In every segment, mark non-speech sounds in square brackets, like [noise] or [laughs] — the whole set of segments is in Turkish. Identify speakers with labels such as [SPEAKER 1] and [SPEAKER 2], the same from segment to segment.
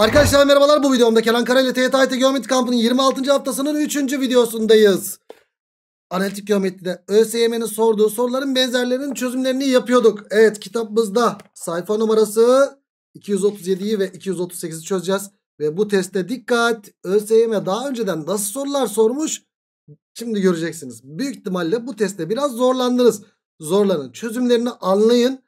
[SPEAKER 1] Arkadaşlar merhabalar bu videomda Kenan Karay ile TYT Geometri Kampı'nın 26. haftasının 3. videosundayız. Analitik geometride ÖSYM'nin sorduğu soruların benzerlerinin çözümlerini yapıyorduk. Evet kitabımızda sayfa numarası 237'yi ve 238'i çözeceğiz. Ve bu testte dikkat ÖSYM daha önceden nasıl sorular sormuş şimdi göreceksiniz. Büyük ihtimalle bu testte biraz zorlandınız. Zorlanın çözümlerini anlayın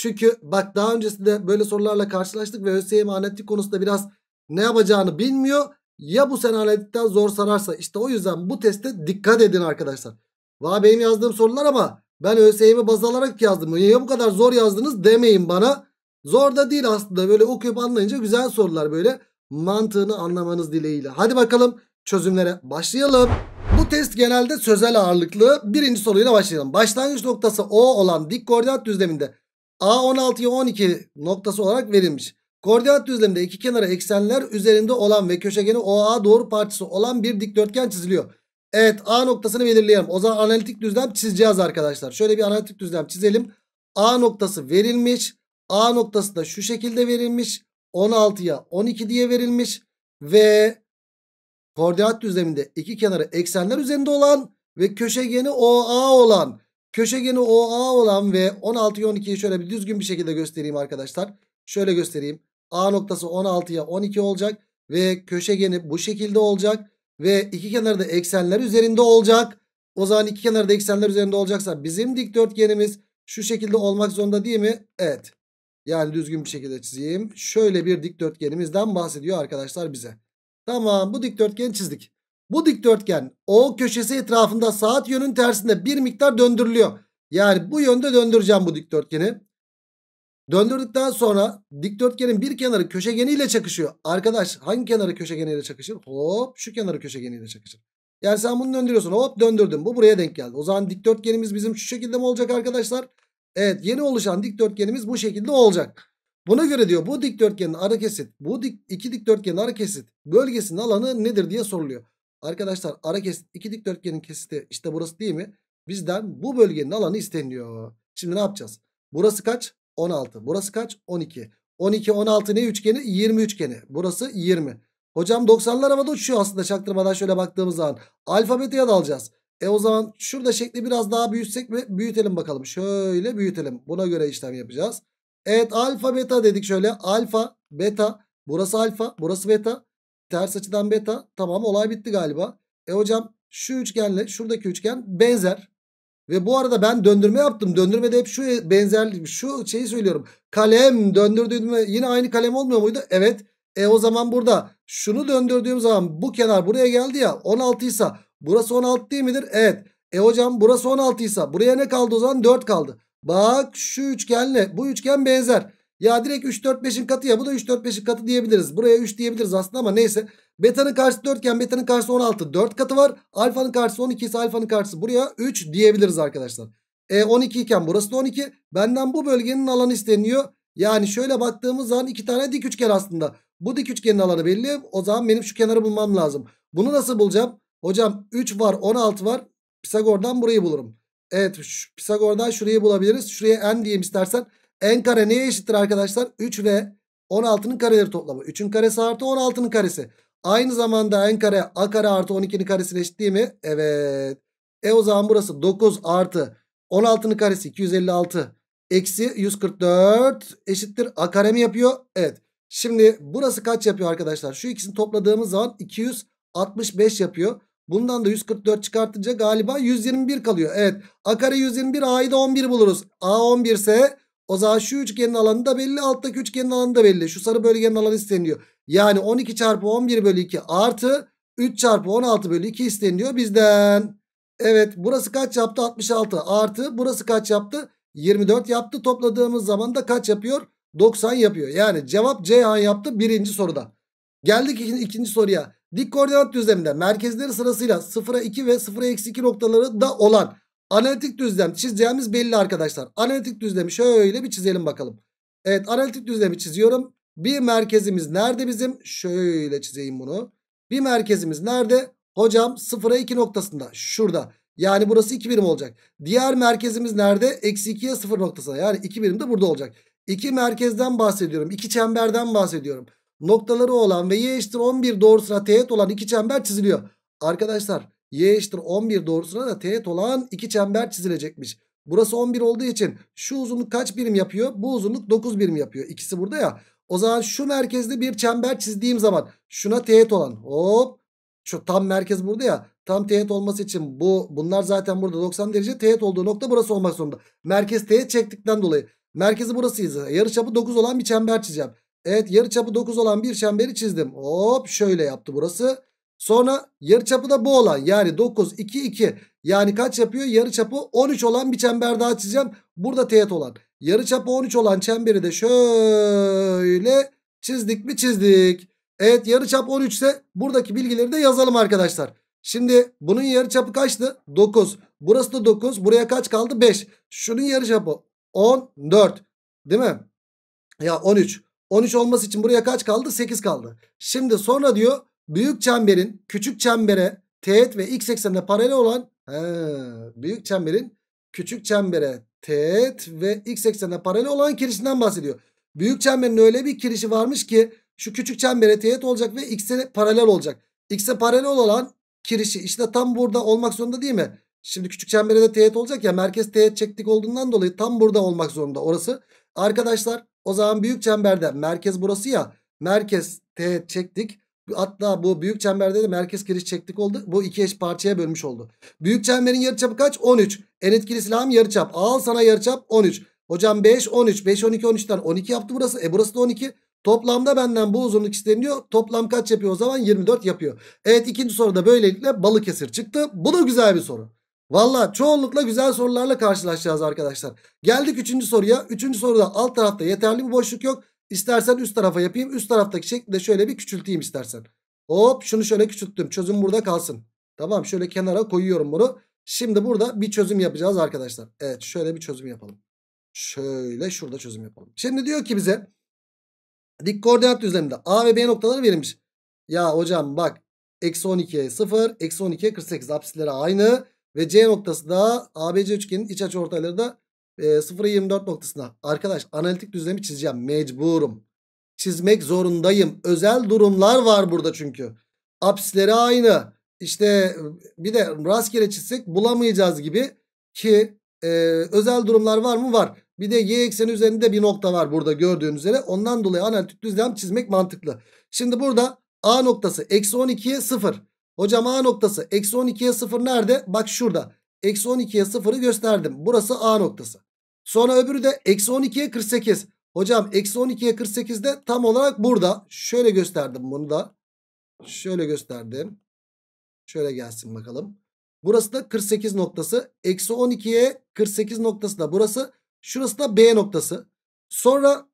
[SPEAKER 1] çünkü bak daha öncesinde böyle sorularla karşılaştık ve ÖSYM analitik konusunda biraz ne yapacağını bilmiyor. Ya bu sen analitikten zor sararsa işte o yüzden bu teste dikkat edin arkadaşlar. Va benim yazdığım sorular ama ben ÖSYM'i baz alarak yazdım. Niye bu kadar zor yazdınız demeyin bana. Zor da değil aslında böyle okuyup anlayınca güzel sorular böyle mantığını anlamanız dileğiyle. Hadi bakalım çözümlere başlayalım. Bu test genelde sözel ağırlıklı. Birinci soruyla başlayalım. Başlangıç noktası O olan dik koordinat düzleminde A 16'ya 12 noktası olarak verilmiş. Koordinat düzleminde iki kenara eksenler üzerinde olan ve köşegeni OA doğru parçası olan bir dikdörtgen çiziliyor. Evet A noktasını belirleyelim. O zaman analitik düzlem çizeceğiz arkadaşlar. Şöyle bir analitik düzlem çizelim. A noktası verilmiş. A noktası da şu şekilde verilmiş. 16'ya 12 diye verilmiş. Ve koordinat düzleminde iki kenarı eksenler üzerinde olan ve köşegeni OA olan Köşegeni OA olan ve 16'yı 12'yi şöyle bir düzgün bir şekilde göstereyim arkadaşlar. Şöyle göstereyim. A noktası 16'ya 12 olacak ve köşegeni bu şekilde olacak ve iki kenarı da eksenler üzerinde olacak. O zaman iki kenarı da eksenler üzerinde olacaksa bizim dikdörtgenimiz şu şekilde olmak zorunda değil mi? Evet. Yani düzgün bir şekilde çizeyim. Şöyle bir dikdörtgenimizden bahsediyor arkadaşlar bize. Tamam bu dikdörtgeni çizdik. Bu dikdörtgen O köşesi etrafında saat yönün tersinde bir miktar döndürülüyor. Yani bu yönde döndüreceğim bu dikdörtgeni. Döndürdükten sonra dikdörtgenin bir kenarı köşegeniyle çakışıyor. Arkadaş hangi kenarı köşegeniyle çakışır? Hop şu kenarı köşegeniyle çakışır. Yani sen bunu döndürüyorsun. Hop döndürdüm. Bu buraya denk geldi. O zaman dikdörtgenimiz bizim şu şekilde mi olacak arkadaşlar? Evet yeni oluşan dikdörtgenimiz bu şekilde olacak. Buna göre diyor bu dikdörtgenin ara kesit, bu dik, iki dikdörtgenin ara kesit bölgesinin alanı nedir diye soruluyor. Arkadaşlar ara kesit iki dikdörtgenin kesiti işte burası değil mi? Bizden bu bölgenin alanı isteniyor. Şimdi ne yapacağız? Burası kaç? 16. Burası kaç? 12. 12, 16 ne üçgeni? 20 üçgeni. Burası 20. Hocam 90'lar havada uçuyor aslında çaktırmadan şöyle baktığımız zaman. Alfabetiye dalacağız. E o zaman şurada şekli biraz daha büyütsek mi? Büyütelim bakalım. Şöyle büyütelim. Buna göre işlem yapacağız. Evet alfa beta dedik şöyle. Alfa beta. Burası alfa. Burası beta. Ters açıdan beta. Tamam olay bitti galiba. E hocam şu üçgenle şuradaki üçgen benzer. Ve bu arada ben döndürme yaptım. Döndürmede hep şu benzerliği şu şeyi söylüyorum. Kalem döndürdüğümde yine aynı kalem olmuyor muydu? Evet. E o zaman burada şunu döndürdüğüm zaman bu kenar buraya geldi ya 16 ise burası 16 değil midir? Evet. E hocam burası 16 ise buraya ne kaldı o zaman 4 kaldı. Bak şu üçgenle bu üçgen benzer. Ya direkt 3 4 5'in katı ya bu da 3 4 5'in katı diyebiliriz. Buraya 3 diyebiliriz aslında ama neyse. Beta'nın karşısı 4 iken beta'nın karşısı 16 4 katı var. Alfa'nın karşısı 12 ise alfa'nın karşısı buraya 3 diyebiliriz arkadaşlar. E 12 iken burası da 12. Benden bu bölgenin alanı isteniyor. Yani şöyle baktığımız zaman iki tane dik üçgen aslında. Bu dik üçgenin alanı belli. O zaman benim şu kenarı bulmam lazım. Bunu nasıl bulacağım? Hocam 3 var 16 var. Pisagor'dan burayı bulurum. Evet Pisagor'dan şurayı bulabiliriz. Şuraya n diyeyim istersen n kare neye eşittir arkadaşlar? 3 ve 16'nın kareleri toplamı. 3'ün karesi artı 16'nın karesi. Aynı zamanda n kare a kare artı 12'nin karesine eşit değil mi? Evet. E o zaman burası 9 artı 16'nın karesi 256 eksi 144 eşittir a kare mi yapıyor? Evet. Şimdi burası kaç yapıyor arkadaşlar? Şu ikisini topladığımız zaman 265 yapıyor. Bundan da 144 çıkartınca galiba 121 kalıyor. Evet. A kare 121 A'yı da 11 buluruz. A 11 ise o zaman şu üçgenin alanı da belli. Alttaki üçgenin alanı da belli. Şu sarı bölgenin alanı isteniyor. Yani 12 çarpı 11 bölü 2 artı 3 çarpı 16 bölü 2 isteniyor bizden. Evet burası kaç yaptı? 66 artı burası kaç yaptı? 24 yaptı. Topladığımız zaman da kaç yapıyor? 90 yapıyor. Yani cevap Ceyhan yaptı birinci soruda. Geldik ikinci, ikinci soruya. Dik koordinat düzleminde merkezleri sırasıyla 0'a 2 ve 0'a 2 noktaları da olan Analitik düzlem çizeceğimiz belli arkadaşlar. Analitik düzlemi şöyle bir çizelim bakalım. Evet analitik düzlemi çiziyorum. Bir merkezimiz nerede bizim? Şöyle çizeyim bunu. Bir merkezimiz nerede? Hocam sıfıra 2 noktasında. Şurada. Yani burası 2 birim olacak. Diğer merkezimiz nerede? Eksi 2'ye 0 noktasında. Yani 2 birim de burada olacak. 2 merkezden bahsediyorum. 2 çemberden bahsediyorum. Noktaları olan ve y eşittir 11 doğrusuna teğet olan 2 çember çiziliyor. Arkadaşlar Y eşittir 11 doğrusuna da teğet olan iki çember çizilecekmiş. Burası 11 olduğu için şu uzunluk kaç birim yapıyor? Bu uzunluk 9 birim yapıyor. İkisi burada ya. O zaman şu merkezde bir çember çizdiğim zaman şuna teğet olan hop şu tam merkez burada ya. Tam teğet olması için bu bunlar zaten burada 90 derece teğet olduğu nokta burası olmak zorunda. Merkez teğet çektikten dolayı. Merkezi burasıyız. Yarıçapı 9 olan bir çember çizeceğim. Evet yarıçapı 9 olan bir çemberi çizdim. Hop şöyle yaptı burası. Sonra yarıçapı bu olan yani 9 2 2 yani kaç yapıyor? Yarıçapı 13 olan bir çember daha çizeceğim. Burada teğet olan. Yarıçapı 13 olan çemberi de şöyle çizdik mi çizdik. Evet yarıçap 13 ise buradaki bilgileri de yazalım arkadaşlar. Şimdi bunun yarıçapı kaçtı? 9. Burası da 9. Buraya kaç kaldı? 5. Şunun yarıçapı 14. Değil mi? Ya 13. 13 olması için buraya kaç kaldı? 8 kaldı. Şimdi sonra diyor büyük çemberin küçük çembere teğet ve x eksenine paralel olan he, büyük çemberin küçük çembere teğet ve x eksenine paralel olan kirişinden bahsediyor. Büyük çemberin öyle bir kirişi varmış ki şu küçük çembere teğet olacak ve x'e paralel olacak. X'e paralel olan kirişi işte tam burada olmak zorunda değil mi? Şimdi küçük çembere de teğet olacak ya merkez teğet çektik olduğundan dolayı tam burada olmak zorunda orası. Arkadaşlar o zaman büyük çemberde merkez burası ya merkez teğet çektik. Hatta bu büyük çemberde de merkez giriş çektik oldu. Bu iki eş parçaya bölmüş oldu. Büyük çemberin yarıçapı kaç? 13. En etkili silahım yarıçap. Al sana yarıçap 13. Hocam 5 13 5 12 13'ten 12 yaptı burası. E burası da 12. Toplamda benden bu uzunluk isteniyor. Toplam kaç yapıyor o zaman? 24 yapıyor. Evet ikinci soruda böylelikle Balıkesir çıktı. Bu da güzel bir soru. Valla çoğunlukla güzel sorularla karşılaşacağız arkadaşlar. Geldik üçüncü soruya. Üçüncü soruda alt tarafta yeterli bir boşluk yok. İstersen üst tarafa yapayım. Üst taraftaki şekli de şöyle bir küçülteyim istersen. Hop şunu şöyle küçülttüm. Çözüm burada kalsın. Tamam şöyle kenara koyuyorum bunu. Şimdi burada bir çözüm yapacağız arkadaşlar. Evet şöyle bir çözüm yapalım. Şöyle şurada çözüm yapalım. Şimdi diyor ki bize dik koordinat düzleminde A ve B noktaları verilmiş. Ya hocam bak eksi 12'ye 0 eksi 12'ye 48 apsileri aynı ve C noktası da ABC üçgenin iç açı ortayları da e, 0'a noktasına arkadaş analitik düzlemi çizeceğim. Mecburum. Çizmek zorundayım. Özel durumlar var burada çünkü. Apsleri aynı. İşte e, bir de rastgele çizsek bulamayacağız gibi ki e, özel durumlar var mı? Var. Bir de y ekseni üzerinde bir nokta var burada gördüğünüz üzere. Ondan dolayı analitik düzlem çizmek mantıklı. Şimdi burada A noktası eksi 12'ye 0. Hocam A noktası eksi 12'ye 0 nerede? Bak şurada eksi 12'ye 0'ı gösterdim. Burası A noktası. Sonra öbürü de eksi 12'ye 48. Hocam eksi 12'ye 48 de tam olarak burada. Şöyle gösterdim bunu da. Şöyle gösterdim. Şöyle gelsin bakalım. Burası da 48 noktası. Eksi 12'ye 48 noktası da burası. Şurası da B noktası. Sonra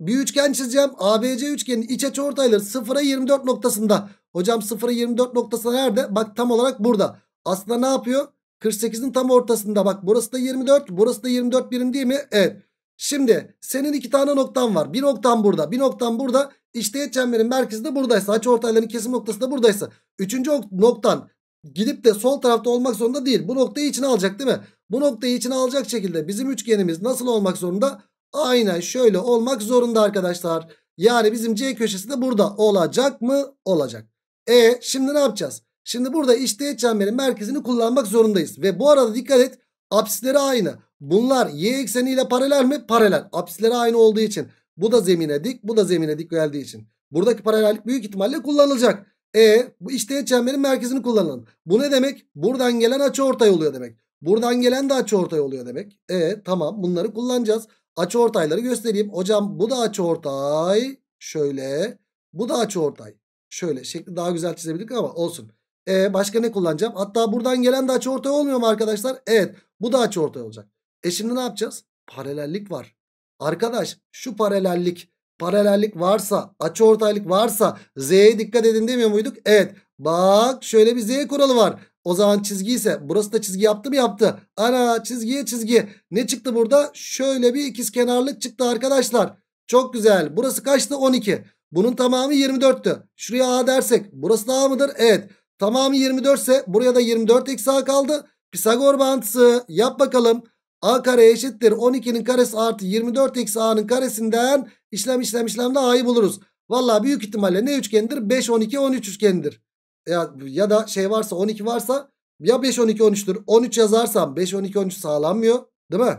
[SPEAKER 1] bir üçgen çizeceğim. ABC üçgenin iç açı ortayları 0'a 24 noktasında. Hocam 0'a 24 noktası nerede? Bak tam olarak burada. Aslında ne yapıyor? 48'in tam ortasında bak burası da 24. Burası da 24 birim değil mi? Evet. Şimdi senin iki tane noktan var. Bir noktan burada. Bir noktan burada. İşte çemberin merkezi de buradaysa. Açı ortayların kesim noktası da buradaysa. Üçüncü noktan gidip de sol tarafta olmak zorunda değil. Bu noktayı içine alacak değil mi? Bu noktayı içine alacak şekilde bizim üçgenimiz nasıl olmak zorunda? Aynen şöyle olmak zorunda arkadaşlar. Yani bizim C köşesi de burada olacak mı? Olacak. E şimdi ne yapacağız? Şimdi burada işteğet çemberin merkezini kullanmak zorundayız. Ve bu arada dikkat et apsisleri aynı. Bunlar y ekseniyle paralel mi? Paralel. Apsisleri aynı olduğu için. Bu da zemine dik, bu da zemine dik geldiği için. Buradaki paralellik büyük ihtimalle kullanılacak. E bu işteğet çemberin merkezini kullanalım. Bu ne demek? Buradan gelen açı ortay oluyor demek. Buradan gelen de açı ortay oluyor demek. E tamam bunları kullanacağız. Açı ortayları göstereyim. Hocam bu da açı ortay. Şöyle. Bu da açı ortay. Şöyle şekli daha güzel çizebildik ama olsun. E başka ne kullanacağım? Hatta buradan gelen de ortaya olmuyor mu arkadaşlar? Evet bu da ortaya olacak. E şimdi ne yapacağız? Paralellik var. Arkadaş şu paralellik paralellik varsa açıortaylık varsa Z'ye dikkat edin demiyor muyduk? Evet bak şöyle bir Z kuralı var. O zaman çizgi ise burası da çizgi yaptı mı yaptı. Ana çizgiye çizgi. Ne çıktı burada? Şöyle bir ikiz kenarlık çıktı arkadaşlar. Çok güzel. Burası kaçtı? 12. Bunun tamamı 24'tü. Şuraya A dersek burası da A mıdır? Evet. Tamamı 24 ise buraya da 24 eksi a kaldı. Pisagor mantısı yap bakalım. a kare eşittir 12'nin karesi artı 24 eksi a'nın karesinden işlem işlem işlemde a'yı buluruz. Valla büyük ihtimalle ne üçgendir? 5, 12, 13 üçgendir. Ya, ya da şey varsa 12 varsa ya 5, 12, 13'tür. 13 yazarsam 5, 12, 13 sağlanmıyor. Değil mi?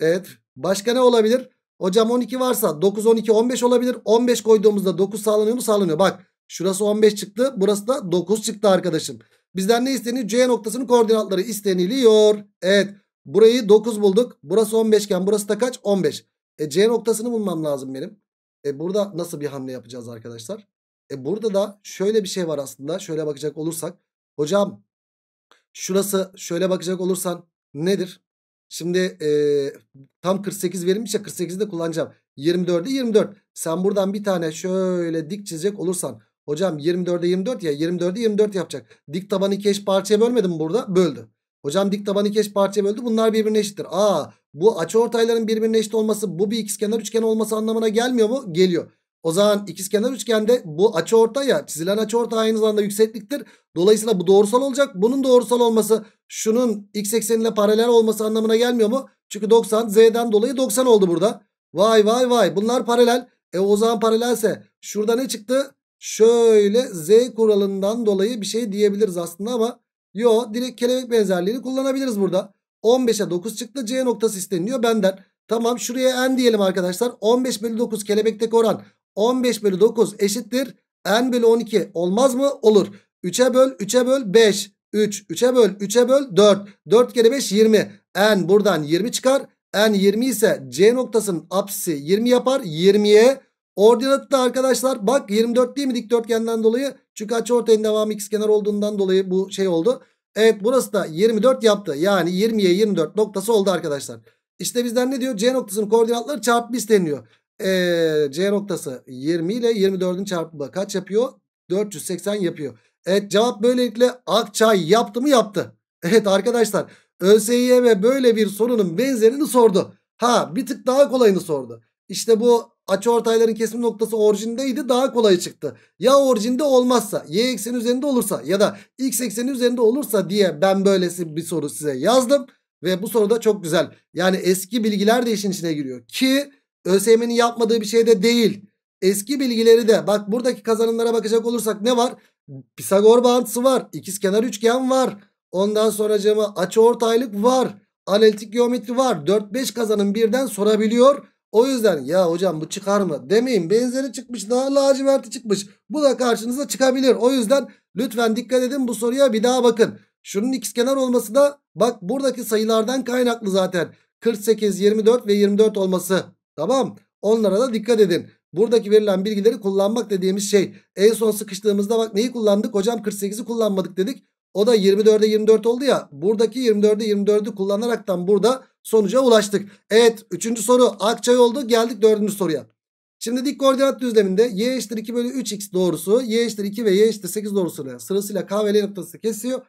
[SPEAKER 1] Evet. Başka ne olabilir? Hocam 12 varsa 9, 12, 15 olabilir. 15 koyduğumuzda 9 sağlanıyor mu? Sağlanıyor. Bak Şurası 15 çıktı. Burası da 9 çıktı arkadaşım. Bizden ne isteniyor? C noktasının koordinatları isteniliyor. Evet. Burayı 9 bulduk. Burası 15 iken burası da kaç? 15. E C noktasını bulmam lazım benim. E burada nasıl bir hamle yapacağız arkadaşlar? E burada da şöyle bir şey var aslında. Şöyle bakacak olursak. Hocam şurası şöyle bakacak olursan nedir? Şimdi e, tam 48 verilmiş ya 48'i de kullanacağım. 24'e 24. Sen buradan bir tane şöyle dik çizecek olursan Hocam 24'e 24 ya 24'e 24 yapacak. Dik tabanı iki eş parçaya bölmedim burada? Böldü. Hocam dik tabanı iki eş parçaya böldü. Bunlar birbirine eşittir. Aa bu açıortayların birbirine eşit olması bu bir ikizkenar üçgen olması anlamına gelmiyor mu? Geliyor. O zaman ikizkenar üçgende bu açıortay ya çizilen açıortay aynı zamanda yüksekliktir. Dolayısıyla bu doğrusal olacak. Bunun doğrusal olması şunun x ekseniyle paralel olması anlamına gelmiyor mu? Çünkü 90 z'den dolayı 90 oldu burada. Vay vay vay bunlar paralel. E o zaman paralelse şurada ne çıktı? şöyle z kuralından dolayı bir şey diyebiliriz aslında ama yok direkt kelebek benzerliğini kullanabiliriz burada. 15'e 9 çıktı c noktası isteniliyor benden. Tamam şuraya n diyelim arkadaşlar. 15 bölü 9 kelebekteki oran 15 bölü 9 eşittir. n bölü 12 olmaz mı? Olur. 3'e böl 3'e böl 5. 3. 3'e böl 3'e böl 4. 4 kere 5 20. n buradan 20 çıkar. n 20 ise c noktasının apsisi 20 yapar. 20'ye Ordinatı da arkadaşlar bak 24 değil mi dikdörtgenden dolayı? Çünkü ortayın devamı x kenar olduğundan dolayı bu şey oldu. Evet burası da 24 yaptı. Yani 20'ye 24 noktası oldu arkadaşlar. İşte bizden ne diyor? C noktasının koordinatları çarpımı isteniyor. Ee, C noktası 20 ile 24'ün çarpımı kaç yapıyor? 480 yapıyor. Evet cevap böylelikle Akçay yaptı mı yaptı. Evet arkadaşlar ÖSYM böyle bir sorunun benzerini sordu. Ha bir tık daha kolayını sordu. İşte bu açıortayların kesim noktası orijindeydi daha kolay çıktı. Ya orijinde olmazsa y ekseni üzerinde olursa ya da x ekseni üzerinde olursa diye ben böylesi bir soru size yazdım. Ve bu soruda çok güzel. Yani eski bilgiler de işin içine giriyor. Ki ÖSYM'nin yapmadığı bir şey de değil. Eski bilgileri de bak buradaki kazanımlara bakacak olursak ne var? Pisagor bağıntısı var. İkizkenar üçgen var. Ondan sonra cama açı var. Analitik geometri var. 4-5 kazanım birden sorabiliyor. O yüzden ya hocam bu çıkar mı demeyin. Benzeri çıkmış daha laciverti çıkmış. Bu da karşınıza çıkabilir. O yüzden lütfen dikkat edin bu soruya bir daha bakın. Şunun kenar olması da bak buradaki sayılardan kaynaklı zaten. 48, 24 ve 24 olması. Tamam onlara da dikkat edin. Buradaki verilen bilgileri kullanmak dediğimiz şey. En son sıkıştığımızda bak neyi kullandık? Hocam 48'i kullanmadık dedik. O da 24'e 24 oldu ya. Buradaki 24'e 24'ü kullanaraktan burada sonuca ulaştık. Evet üçüncü soru Akçay oldu geldik dördüncü soruya. Şimdi dik koordinat düzleminde y eşittir 2 bölü 3x doğrusu y eşittir 2 ve y eşittir 8 doğrusuyla sırasıyla k ve l noktası kesiyor.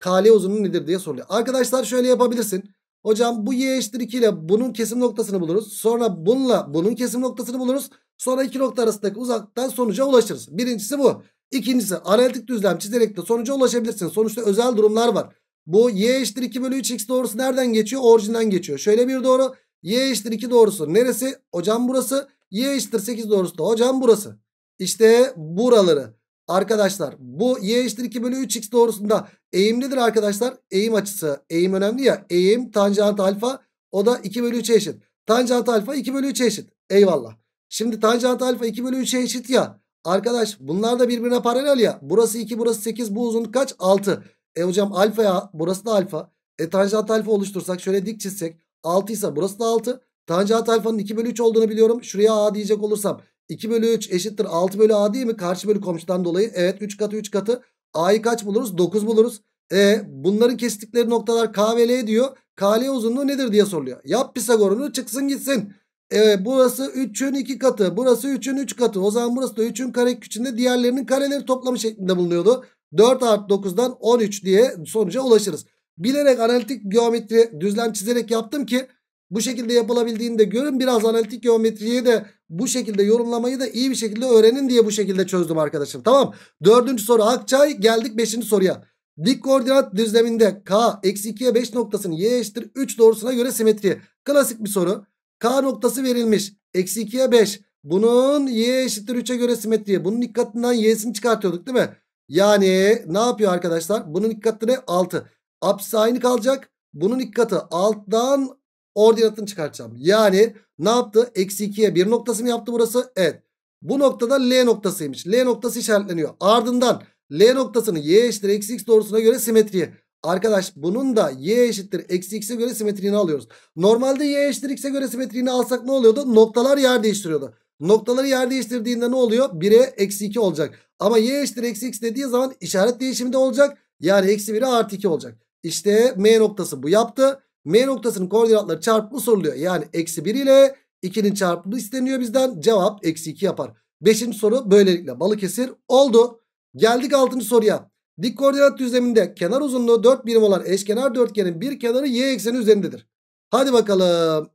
[SPEAKER 1] KL uzunluğu nedir diye soruluyor. Arkadaşlar şöyle yapabilirsin. Hocam bu y eşittir 2 ile bunun kesim noktasını buluruz. Sonra bununla bunun kesim noktasını buluruz. Sonra iki nokta arasındaki uzaktan sonuca ulaşırız. Birincisi bu. İkincisi analitik düzlem çizerek de sonuca ulaşabilirsin. Sonuçta özel durumlar var. Bu y eşittir 2 bölü 3x doğrusu nereden geçiyor? Orijinden geçiyor. Şöyle bir doğru. Y eşittir 2 doğrusu neresi? Hocam burası. Y eşittir 8 doğrusu da hocam burası. İşte buraları. Arkadaşlar bu y eşittir 2 bölü 3x doğrusunda eğimlidir arkadaşlar. Eğim açısı. Eğim önemli ya. Eğim tanjant alfa. O da 2 bölü 3'e eşit. Tanjant alfa 2 bölü 3'e eşit. Eyvallah. Şimdi tanjant alfa 2 bölü 3'e eşit ya. Arkadaş bunlar da birbirine paralel ya. Burası 2 burası 8 bu uzun kaç? 6. E hocam alfa ya burası da alfa. E tanjant alfa oluştursak şöyle dik çizsek 6 ise burası da 6. Tanjant alfanın 2 bölü 3 olduğunu biliyorum. Şuraya a diyecek olursam 2 bölü 3 eşittir 6 bölü a değil mi? Karşı bölü komşudan dolayı. Evet 3 katı 3 katı. A'yı kaç buluruz? 9 buluruz. E bunların kestikleri noktalar K ve L diyor. KL uzunluğu nedir diye soruluyor. Yap Pisagor'unu çıksın gitsin. E, burası 3'ün 2 katı. Burası 3'ün 3 katı. O zaman burası da 3'ün kare küçüğünde diğerlerinin kareleri toplamı şeklinde bulunuyordu. 4 artı 9'dan 13 diye sonuca ulaşırız. Bilerek analitik geometri düzlem çizerek yaptım ki bu şekilde yapılabildiğini de görün. Biraz analitik geometriyi de bu şekilde yorumlamayı da iyi bir şekilde öğrenin diye bu şekilde çözdüm arkadaşım. Tamam. Dördüncü soru Akçay. Geldik beşinci soruya. Dik koordinat düzleminde K eksi 2'ye 5 noktasının y eşittir 3 doğrusuna göre simetri. Klasik bir soru. K noktası verilmiş. Eksi 2'ye 5. Bunun y eşittir 3'e göre simetriye. Bunun dikkatinden y'sini çıkartıyorduk değil mi? Yani ne yapıyor arkadaşlar? Bunun iki ne? 6. Apsisi aynı kalacak. Bunun iki alttan ordinatını çıkartacağım. Yani ne yaptı? Eksi 2'ye 1 noktası mı yaptı burası? Evet. Bu noktada L noktasıymış. L noktası işaretleniyor. Ardından L noktasını y eşittir eksi x doğrusuna göre simetriye. Arkadaş bunun da y eşittir eksi x'e göre simetriğini alıyoruz. Normalde y eşittir x'e göre simetriğini alsak ne oluyordu? Noktalar yer değiştiriyordu. Noktaları yer değiştirdiğinde ne oluyor? 1'e eksi 2 olacak. Ama y eşittir eksi x dediği zaman işaret değişiminde olacak. Yani eksi 1'e artı 2 olacak. İşte m noktası bu yaptı. M noktasının koordinatları çarpımı soruluyor. Yani eksi 1 ile 2'nin çarpımı isteniyor bizden. Cevap eksi 2 yapar. Beşinci soru böylelikle Balıkesir oldu. Geldik altıncı soruya. Dik koordinat düzleminde kenar uzunluğu 4 birim olan eşkenar dörtgenin bir kenarı y ekseni üzerindedir. Hadi bakalım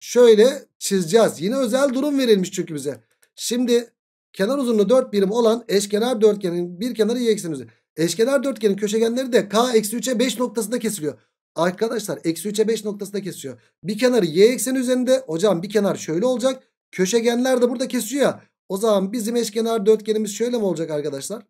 [SPEAKER 1] Şöyle çizeceğiz. Yine özel durum verilmiş çünkü bize. Şimdi kenar uzunluğu 4 birim olan eşkenar dörtgenin bir kenarı y ekseni. Eşkenar dörtgenin köşegenleri de k eksi 3'e 5 noktasında kesiliyor. Arkadaşlar eksi 3'e 5 noktasında kesiyor. Bir kenarı y ekseni üzerinde. Hocam bir kenar şöyle olacak. Köşegenler de burada kesiyor ya. O zaman bizim eşkenar dörtgenimiz şöyle mi olacak arkadaşlar?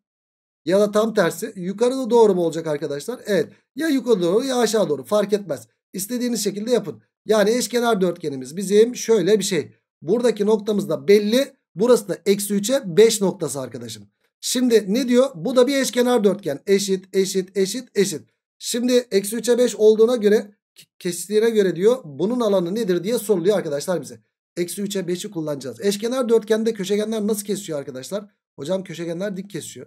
[SPEAKER 1] Ya da tam tersi yukarıda doğru mu olacak arkadaşlar? Evet ya yukarı doğru ya aşağı doğru fark etmez. İstediğiniz şekilde yapın. Yani eşkenar dörtgenimiz bizim şöyle bir şey. Buradaki noktamız da belli. Burası da eksi 3'e 5 noktası arkadaşım. Şimdi ne diyor? Bu da bir eşkenar dörtgen. Eşit, eşit, eşit, eşit. Şimdi eksi 3'e 5 olduğuna göre kestiğine göre diyor bunun alanı nedir diye soruluyor arkadaşlar bize. Eksi 3'e 5'i kullanacağız. Eşkenar dörtgende köşegenler nasıl kesiyor arkadaşlar? Hocam köşegenler dik kesiyor.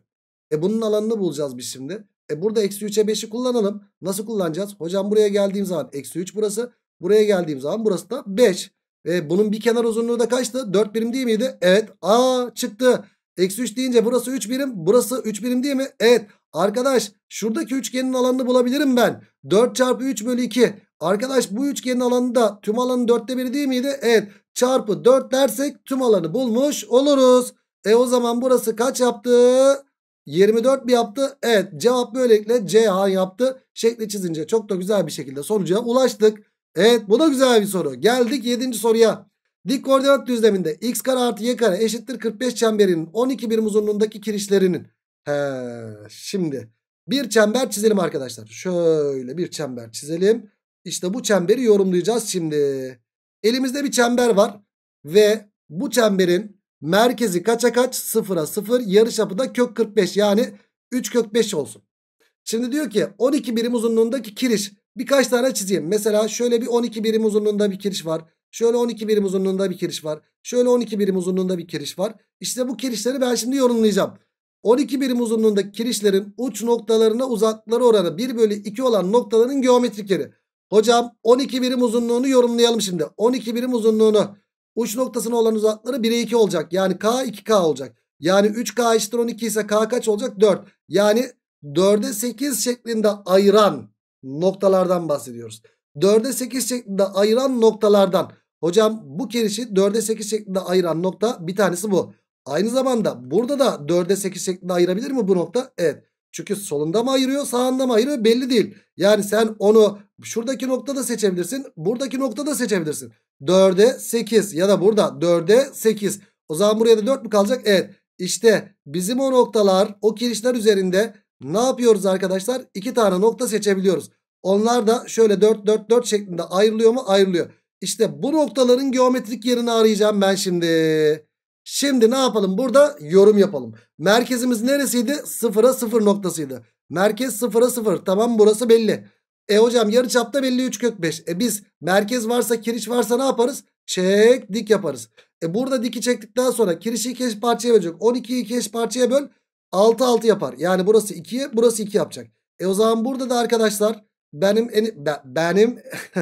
[SPEAKER 1] E bunun alanını bulacağız biz şimdi. E burada eksi 3'e 5'i kullanalım. Nasıl kullanacağız? Hocam buraya geldiğim zaman eksi 3 burası. Buraya geldiğim zaman burası da 5. E, bunun bir kenar uzunluğu da kaçtı? 4 birim değil miydi? Evet. A çıktı. Eksi 3 deyince burası 3 birim. Burası 3 birim değil mi? Evet. Arkadaş şuradaki üçgenin alanını bulabilirim ben. 4 çarpı 3 bölü 2. Arkadaş bu üçgenin alanı da tüm alanın 4'te biri değil miydi? Evet. Çarpı 4 dersek tüm alanı bulmuş oluruz. E o zaman burası kaç yaptı? 24 mi yaptı? Evet cevap böylelikle CH yaptı. Şekli çizince çok da güzel bir şekilde sonuca ulaştık. Evet bu da güzel bir soru. Geldik 7. soruya. Dik koordinat düzleminde x kare artı y kare eşittir 45 çemberinin 12 birim uzunluğundaki kirişlerinin. He, şimdi bir çember çizelim arkadaşlar. Şöyle bir çember çizelim. İşte bu çemberi yorumlayacağız şimdi. Elimizde bir çember var ve bu çemberin merkezi kaça kaç? Sıfıra sıfır. Yarıçapı da kök 45 yani 3 kök 5 olsun. Şimdi diyor ki 12 birim uzunluğundaki kiriş birkaç tane çizeyim. Mesela şöyle bir 12 birim uzunluğunda bir kiriş var. Şöyle 12 birim uzunluğunda bir kiriş var. Şöyle 12 birim uzunluğunda bir kiriş var. İşte bu kirişleri ben şimdi yorumlayacağım. 12 birim uzunluğundaki kirişlerin uç noktalarına uzaklıkları oranı 1 bölü 2 olan noktaların geometrikleri. Hocam 12 birim uzunluğunu yorumlayalım şimdi. 12 birim uzunluğunu uç noktasına olan uzaklıkları 1'e 2 olacak. Yani K 2K olacak. Yani 3K eşittir 12 ise K kaç olacak? 4. Yani 4'e 8 şeklinde ayıran noktalardan bahsediyoruz. 4'e 8 şeklinde ayıran noktalardan. Hocam bu kirişi 4'e 8 şeklinde ayıran nokta bir tanesi bu. Aynı zamanda burada da 4'e 8 şeklinde ayırabilir mi bu nokta? Evet. Çünkü solunda mı ayırıyor sağında mı ayırıyor belli değil. Yani sen onu şuradaki noktada seçebilirsin. Buradaki noktada seçebilirsin. 4'e 8 ya da burada 4'e 8. O zaman buraya da 4 mü kalacak? Evet. İşte bizim o noktalar o kirişler üzerinde ne yapıyoruz arkadaşlar? İki tane nokta seçebiliyoruz. Onlar da şöyle 4 4 4 şeklinde ayrılıyor mu? Ayrılıyor. İşte bu noktaların geometrik yerini arayacağım ben şimdi. Şimdi ne yapalım? Burada yorum yapalım. Merkezimiz neresiydi? Sıfıra sıfır noktasıydı. Merkez sıfıra sıfır. Tamam burası belli. E hocam yarı çapta belli 3 kök 5. E biz merkez varsa kiriş varsa ne yaparız? Çek dik yaparız. E burada diki çektikten sonra kirişi iki eş parçaya bölecek. 12'yi iki eş parçaya böl. 6 6 yapar. Yani burası 2'ye burası 2 yapacak. E o zaman burada da arkadaşlar benim en, be, benim [laughs]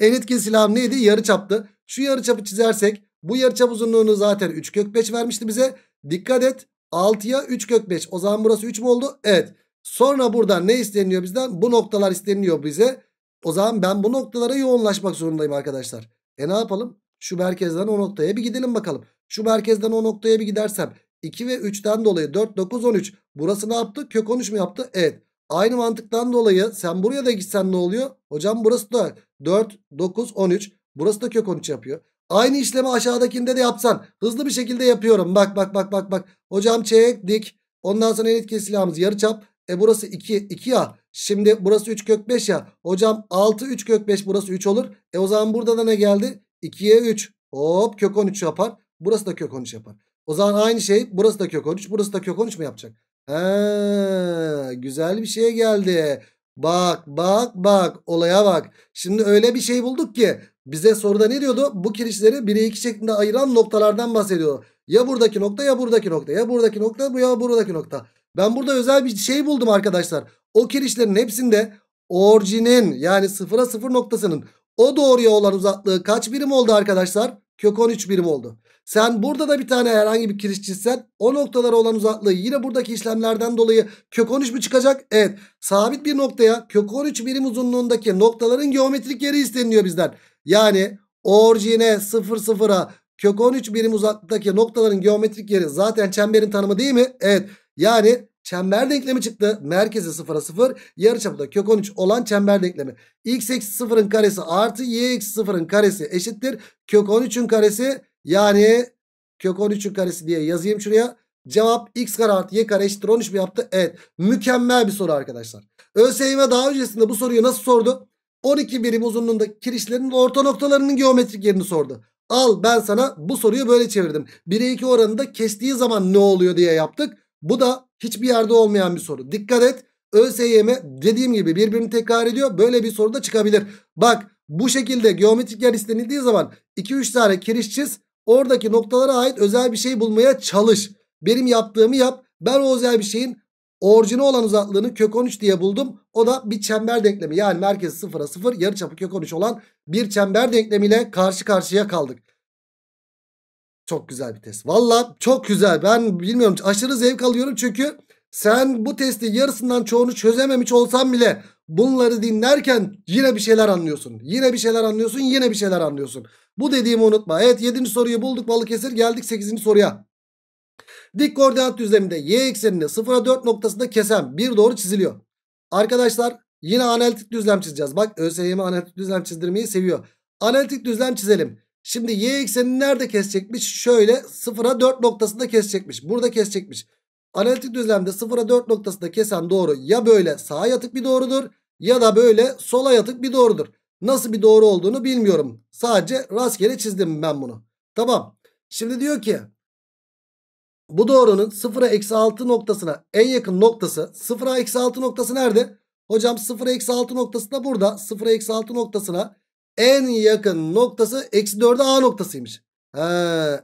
[SPEAKER 1] en etkin silahım neydi? Yarı çaptı. Şu yarı çapı çizersek bu yarı çap uzunluğunu zaten 3 kök 5 vermişti bize. Dikkat et 6'ya 3 kök 5. O zaman burası 3 mü oldu? Evet. Sonra burada ne isteniyor bizden? Bu noktalar isteniyor bize. O zaman ben bu noktalara yoğunlaşmak zorundayım arkadaşlar. E ne yapalım? Şu merkezden o noktaya bir gidelim bakalım. Şu merkezden o noktaya bir gidersem 2 ve 3'ten dolayı 4 9 13. Burası ne yaptı? Kök 13 mü yaptı? Evet. Aynı mantıktan dolayı sen buraya da gitsen ne oluyor? Hocam burası da 4 9 13. Burası da kök 13 yapıyor. Aynı işlemi aşağıdakinde de yapsan. Hızlı bir şekilde yapıyorum. Bak bak bak bak bak. Hocam çek dik. Ondan sonra en etkili silahımız yarıçap. E burası 2 2 ya. Şimdi burası 3 kök 5 ya. Hocam 6 3 kök 5 burası 3 olur. E o zaman burada da ne geldi? 2'ye 3. Hop kök 13 yapar. Burası da kök 13 yapar. O zaman aynı şey burası da kök 13 burası da kök 13 mu yapacak? Ha, güzel bir şeye geldi. Bak bak bak olaya bak. Şimdi öyle bir şey bulduk ki bize soruda ne diyordu? Bu kirişleri 1'e 2 şeklinde ayıran noktalardan bahsediyor. Ya buradaki nokta ya buradaki nokta ya buradaki nokta bu ya buradaki nokta. Ben burada özel bir şey buldum arkadaşlar. O kirişlerin hepsinde orijinin yani sıfıra sıfır noktasının o doğruya olan uzaklığı kaç birim oldu arkadaşlar? Kök 13 birim oldu. Sen burada da bir tane herhangi bir kiriş çizsen o noktalara olan uzaklığı yine buradaki işlemlerden dolayı kök 13 mü çıkacak? Evet. Sabit bir noktaya kök 13 birim uzunluğundaki noktaların geometrik yeri isteniliyor bizden. Yani orijine 0 0'a kök 13 birim uzaklıktaki noktaların geometrik yeri zaten çemberin tanımı değil mi? Evet. Yani çember denklemi çıktı. Merkezi 0'a 0. Yarıçapı da kök 13 olan çember denklemi. x eksi 0'ın karesi artı y eksi 0'ın karesi eşittir. Kök 13'ün karesi yani kök 13'ün karesi diye yazayım şuraya. Cevap x kare artı y kare eşittir 13 mi yaptı? Evet. Mükemmel bir soru arkadaşlar. ÖSYM daha öncesinde bu soruyu nasıl sordu? 12 birim uzunluğundaki kirişlerin orta noktalarının geometrik yerini sordu. Al ben sana bu soruyu böyle çevirdim. 1'e 2 oranında kestiği zaman ne oluyor diye yaptık. Bu da hiçbir yerde olmayan bir soru. Dikkat et. ÖSYM dediğim gibi birbirini tekrar ediyor. Böyle bir soru da çıkabilir. Bak bu şekilde geometrik yer istenildiği zaman 2-3 tane kiriş çiz. Oradaki noktalara ait özel bir şey bulmaya çalış. Benim yaptığımı yap. Ben o özel bir şeyin orijine olan uzaklığını kök 13 diye buldum. O da bir çember denklemi. Yani merkezi 0'a 0 yarıçapı kök 13 olan bir çember denklemiyle karşı karşıya kaldık. Çok güzel bir test. Valla çok güzel. Ben bilmiyorum aşırı zevk alıyorum çünkü sen bu testin yarısından çoğunu çözememiş olsan bile Bunları dinlerken yine bir şeyler anlıyorsun. Yine bir şeyler anlıyorsun. Yine bir şeyler anlıyorsun. Bu dediğimi unutma. Evet 7. soruyu bulduk Balıkesir. Geldik 8. soruya. Dik koordinat düzleminde y eksenini 0'a 4 noktasında kesen bir doğru çiziliyor. Arkadaşlar yine analitik düzlem çizeceğiz. Bak ÖSYM analitik düzlem çizdirmeyi seviyor. Analitik düzlem çizelim. Şimdi y eksenini nerede kesecekmiş? Şöyle 0'a 4 noktasında kesecekmiş. Burada kesecekmiş. Analitik düzlemde 0'a 4 noktasında kesen doğru ya böyle sağa yatık bir doğrudur ya da böyle sola yatık bir doğrudur. Nasıl bir doğru olduğunu bilmiyorum. Sadece rastgele çizdim ben bunu. Tamam. Şimdi diyor ki bu doğrunun 0'a eksi 6 noktasına en yakın noktası 0'a eksi 6 noktası nerede? Hocam 0'a eksi 6 noktası da burada. 0'a eksi 6 noktasına en yakın noktası eksi 4'e A noktasıymış.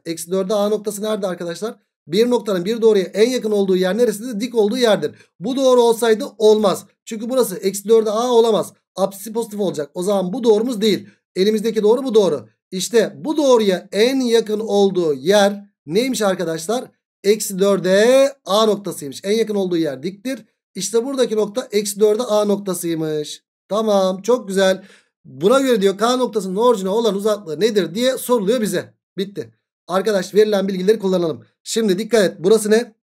[SPEAKER 1] Eksi 4'e A noktası nerede arkadaşlar? Bir noktanın bir doğruya en yakın olduğu yer neresidir? Dik olduğu yerdir. Bu doğru olsaydı olmaz. Çünkü burası eksi 4'e a olamaz. Apsisi pozitif olacak. O zaman bu doğrumuz değil. Elimizdeki doğru bu doğru. İşte bu doğruya en yakın olduğu yer neymiş arkadaşlar? Eksi 4'e a noktasıymış. En yakın olduğu yer diktir. İşte buradaki nokta eksi 4'e a noktasıymış. Tamam çok güzel. Buna göre diyor K noktasının orijine olan uzaklığı nedir diye soruluyor bize. Bitti. Arkadaş verilen bilgileri kullanalım. Şimdi dikkat et. Burası ne?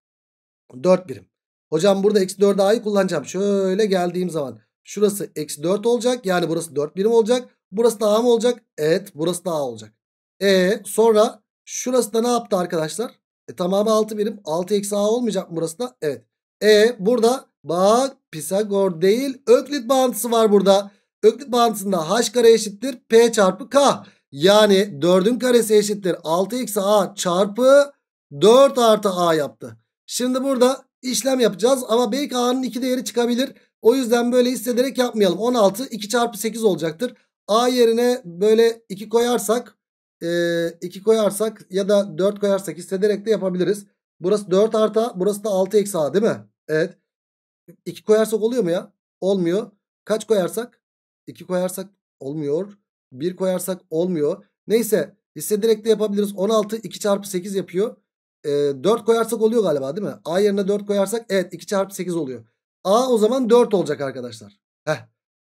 [SPEAKER 1] 4 birim. Hocam burada eksi 4 a'yı kullanacağım. Şöyle geldiğim zaman şurası eksi 4 olacak. Yani burası 4 birim olacak. Burası da a mı olacak? Evet burası da a olacak. E sonra şurası da ne yaptı arkadaşlar? E tamamı 6 birim. 6 eksi a olmayacak mı burası da? Evet. E burada bak Pisagor değil Öklit bağıntısı var burada. Öklit bağıntısında h kare eşittir p çarpı k. Yani 4'ün karesi eşittir 6 eksi a çarpı 4 artı a yaptı. Şimdi burada işlem yapacağız. Ama belki A'nın 2 değeri çıkabilir. O yüzden böyle hissederek yapmayalım. 16 2 çarpı 8 olacaktır. A yerine böyle 2 koyarsak 2 e, koyarsak ya da 4 koyarsak hissederek de yapabiliriz. Burası 4 artı A, burası da 6 eksi A değil mi? Evet. 2 koyarsak oluyor mu ya? Olmuyor. Kaç koyarsak? 2 koyarsak olmuyor. 1 koyarsak olmuyor. Neyse hissederek de yapabiliriz. 16 2 çarpı 8 yapıyor e, 4 koyarsak oluyor galiba değil mi? A yerine 4 koyarsak evet 2 çarpı 8 oluyor. A o zaman 4 olacak arkadaşlar. Heh.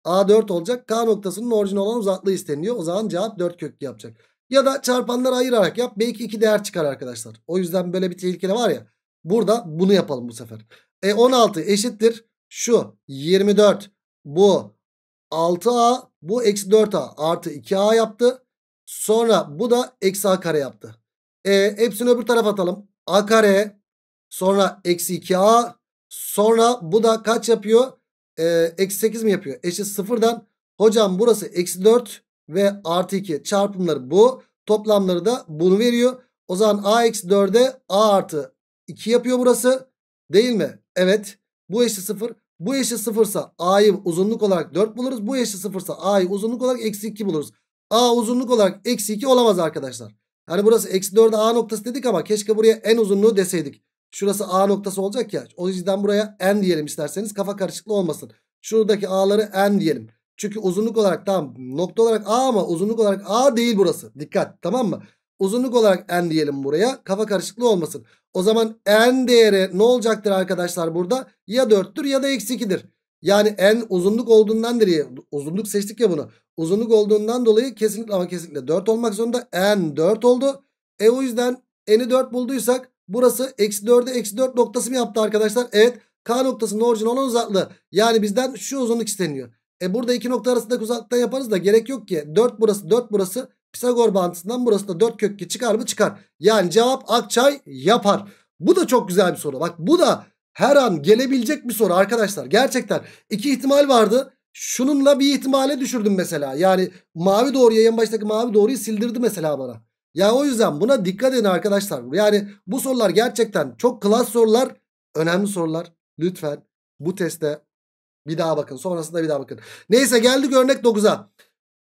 [SPEAKER 1] A 4 olacak. K noktasının orijinal olan uzaklığı isteniyor. O zaman cevap 4 köklü yapacak. Ya da çarpanları ayırarak yap. Belki 2 değer çıkar arkadaşlar. O yüzden böyle bir tehlike var ya. Burada bunu yapalım bu sefer. E 16 eşittir. Şu 24. Bu 6A. Bu eksi 4A artı 2A yaptı. Sonra bu da eksi A kare yaptı. E, hepsini öbür tarafa atalım. A kare sonra eksi 2A sonra bu da kaç yapıyor? E, eksi 8 mi yapıyor? Eşit sıfırdan hocam burası eksi 4 ve artı 2 çarpımları bu. Toplamları da bunu veriyor. O zaman A eksi 4'e A artı 2 yapıyor burası. Değil mi? Evet. Bu eşit 0. Bu eşit 0 ise A'yı uzunluk olarak 4 buluruz. Bu eşit 0 ise A'yı uzunluk olarak eksi 2 buluruz. A uzunluk olarak eksi 2 olamaz arkadaşlar. Hani burası eksi 4'e A noktası dedik ama keşke buraya en uzunluğu deseydik. Şurası A noktası olacak ya. O yüzden buraya N diyelim isterseniz kafa karışıklığı olmasın. Şuradaki A'ları N diyelim. Çünkü uzunluk olarak tam nokta olarak A ama uzunluk olarak A değil burası. Dikkat tamam mı? Uzunluk olarak N diyelim buraya. Kafa karışıklığı olmasın. O zaman N değeri ne olacaktır arkadaşlar burada? Ya 4'tür ya da eksi 2'dir. Yani n uzunluk olduğundan dolayı uzunluk seçtik ya bunu. Uzunluk olduğundan dolayı kesinlikle ama kesinlikle 4 olmak zorunda. n 4 oldu. E o yüzden n'i 4 bulduysak burası eksi 4'e eksi 4 noktası mı yaptı arkadaşlar? Evet k noktasının orijinal olan uzaklığı. Yani bizden şu uzunluk isteniyor. E burada iki nokta arasındaki uzaklıkta yaparız da gerek yok ki. 4 burası 4 burası. Pisagor bağıntısından burası da 4 kökü çıkar mı? Çıkar. Yani cevap Akçay yapar. Bu da çok güzel bir soru. Bak bu da her an gelebilecek bir soru arkadaşlar. Gerçekten iki ihtimal vardı. Şununla bir ihtimale düşürdüm mesela. Yani mavi doğruya en baştaki mavi doğruyu sildirdi mesela bana. Ya o yüzden buna dikkat edin arkadaşlar. Yani bu sorular gerçekten çok klas sorular. Önemli sorular. Lütfen bu teste bir daha bakın. Sonrasında bir daha bakın. Neyse geldik örnek 9'a.